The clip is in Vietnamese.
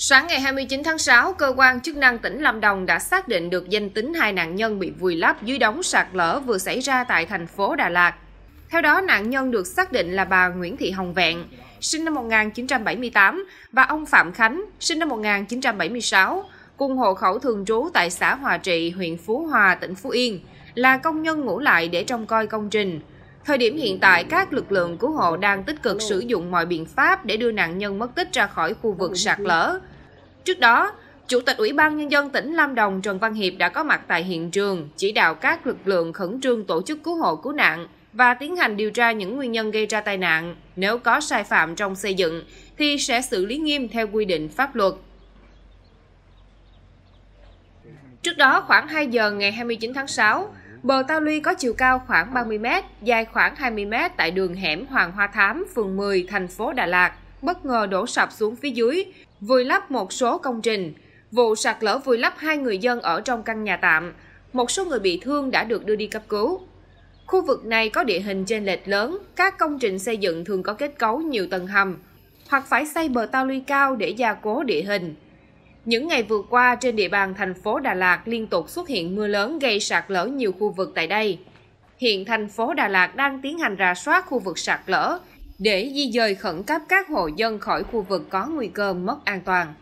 Sáng ngày 29 tháng 6, cơ quan chức năng tỉnh Lâm Đồng đã xác định được danh tính hai nạn nhân bị vùi lấp dưới đống sạt lở vừa xảy ra tại thành phố Đà Lạt. Theo đó, nạn nhân được xác định là bà Nguyễn Thị Hồng Vẹn, sinh năm 1978, và ông Phạm Khánh, sinh năm 1976, cùng hộ khẩu thường trú tại xã Hòa Trị, huyện Phú Hòa, tỉnh Phú Yên, là công nhân ngủ lại để trông coi công trình. Thời điểm hiện tại, các lực lượng cứu hộ đang tích cực sử dụng mọi biện pháp để đưa nạn nhân mất tích ra khỏi khu vực sạt lở. Trước đó, Chủ tịch Ủy ban Nhân dân tỉnh Lâm Đồng Trần Văn Hiệp đã có mặt tại hiện trường, chỉ đạo các lực lượng khẩn trương tổ chức cứu hộ cứu nạn và tiến hành điều tra những nguyên nhân gây ra tai nạn. Nếu có sai phạm trong xây dựng, thì sẽ xử lý nghiêm theo quy định pháp luật. Trước đó, khoảng 2 giờ ngày 29 tháng 6, Bờ tao luy có chiều cao khoảng 30m, dài khoảng 20m tại đường hẻm Hoàng Hoa Thám, phường 10, thành phố Đà Lạt, bất ngờ đổ sập xuống phía dưới, vùi lấp một số công trình. Vụ sạt lở vùi lấp hai người dân ở trong căn nhà tạm. Một số người bị thương đã được đưa đi cấp cứu. Khu vực này có địa hình trên lệch lớn, các công trình xây dựng thường có kết cấu nhiều tầng hầm, hoặc phải xây bờ tao luy cao để gia cố địa hình, những ngày vừa qua, trên địa bàn thành phố Đà Lạt liên tục xuất hiện mưa lớn gây sạt lở nhiều khu vực tại đây. Hiện thành phố Đà Lạt đang tiến hành rà soát khu vực sạt lở để di dời khẩn cấp các hộ dân khỏi khu vực có nguy cơ mất an toàn.